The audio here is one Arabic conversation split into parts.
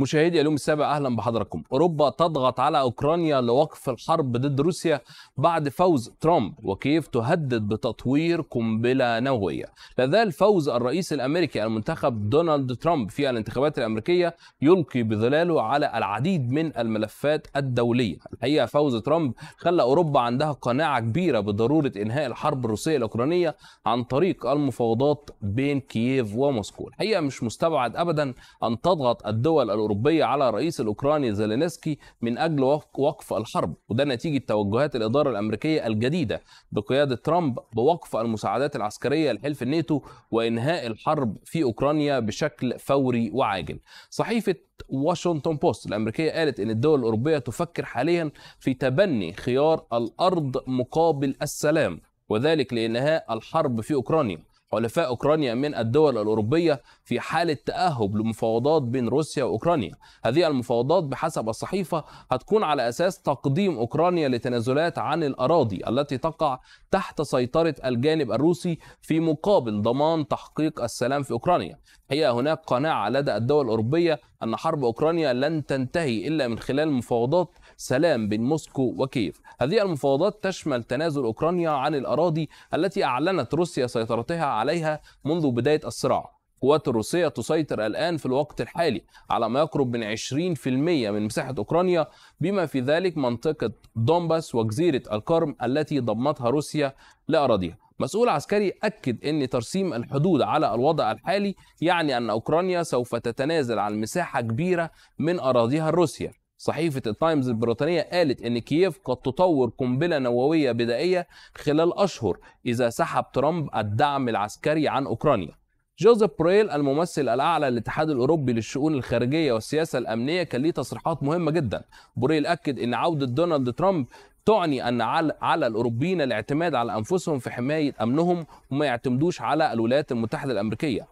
مشاهدي اليوم السابع اهلا بحضراتكم اوروبا تضغط على اوكرانيا لوقف الحرب ضد روسيا بعد فوز ترامب وكيف تهدد بتطوير قنبله نوويه لازال فوز الرئيس الامريكي المنتخب دونالد ترامب في الانتخابات الامريكيه يلقي بظلاله على العديد من الملفات الدوليه الحقيقه فوز ترامب خلى اوروبا عندها قناعه كبيره بضروره انهاء الحرب الروسيه الاوكرانيه عن طريق المفاوضات بين كييف وموسكو الحقيقه مش مستبعد ابدا ان تضغط الدول الأوروبية الأوروبية على رئيس الأوكراني زيلينسكي من أجل وقف الحرب وده نتيجة توجهات الإدارة الأمريكية الجديدة بقيادة ترامب بوقف المساعدات العسكرية لحلف الناتو وإنهاء الحرب في أوكرانيا بشكل فوري وعاجل صحيفة واشنطن بوست الأمريكية قالت إن الدول الأوروبية تفكر حاليا في تبني خيار الأرض مقابل السلام وذلك لإنهاء الحرب في أوكرانيا حلفاء أوكرانيا من الدول الأوروبية في حالة تأهب لمفاوضات بين روسيا وأوكرانيا هذه المفاوضات بحسب الصحيفة هتكون على أساس تقديم أوكرانيا لتنازلات عن الأراضي التي تقع تحت سيطرة الجانب الروسي في مقابل ضمان تحقيق السلام في أوكرانيا هي هناك قناعة لدى الدول الأوروبية أن حرب أوكرانيا لن تنتهي إلا من خلال مفاوضات سلام بين موسكو وكييف هذه المفاوضات تشمل تنازل أوكرانيا عن الأراضي التي أعلنت روسيا سيطرتها عليها منذ بداية الصراع القوات الروسية تسيطر الآن في الوقت الحالي على ما يقرب من 20% من مساحة أوكرانيا بما في ذلك منطقة دومباس وجزيرة القرم التي ضمتها روسيا لأراضيها مسؤول عسكري أكد أن ترسيم الحدود على الوضع الحالي يعني أن أوكرانيا سوف تتنازل عن مساحة كبيرة من أراضيها الروسية صحيفة التايمز البريطانية قالت إن كييف قد تطور قنبلة نووية بدائية خلال أشهر إذا سحب ترامب الدعم العسكري عن أوكرانيا. جوزيف بريل الممثل الأعلى للاتحاد الأوروبي للشؤون الخارجية والسياسة الأمنية كان ليه تصريحات مهمة جدا. بريل أكد إن عودة دونالد ترامب تعني أن على الأوروبيين الاعتماد على أنفسهم في حماية أمنهم وما يعتمدوش على الولايات المتحدة الأمريكية.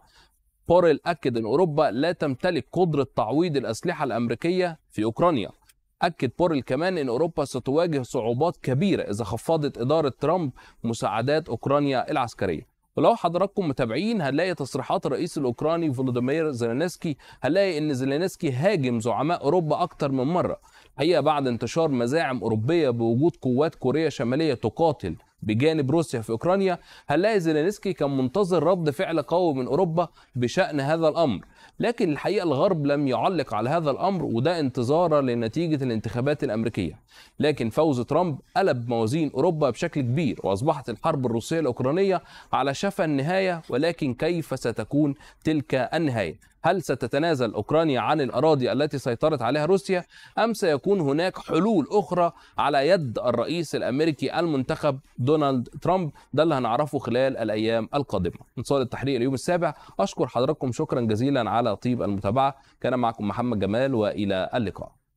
بوريل أكد أن أوروبا لا تمتلك قدرة تعويض الأسلحة الأمريكية في أوكرانيا أكد بوريل كمان أن أوروبا ستواجه صعوبات كبيرة إذا خفضت إدارة ترامب مساعدات أوكرانيا العسكرية ولو حضراتكم متابعين هنلاقي تصريحات الرئيس الاوكراني فولوديمير زيلينسكي هنلاقي ان زيلينسكي هاجم زعماء اوروبا اكتر من مره الحقيقه بعد انتشار مزاعم اوروبيه بوجود قوات كوريا الشماليه تقاتل بجانب روسيا في اوكرانيا هنلاقي زيلينسكي كان منتظر رد فعل قوي من اوروبا بشان هذا الامر لكن الحقيقه الغرب لم يعلق على هذا الامر وده انتظارا لنتيجه الانتخابات الامريكيه لكن فوز ترامب قلب موازين اوروبا بشكل كبير واصبحت الحرب الروسيه الاوكرانيه على شفا النهايه ولكن كيف ستكون تلك النهايه هل ستتنازل أوكرانيا عن الأراضي التي سيطرت عليها روسيا أم سيكون هناك حلول أخرى على يد الرئيس الأمريكي المنتخب دونالد ترامب ده اللي هنعرفه خلال الأيام القادمة انصار التحرير اليوم السابع أشكر حضراتكم شكرا جزيلا على طيب المتابعة كان معكم محمد جمال وإلى اللقاء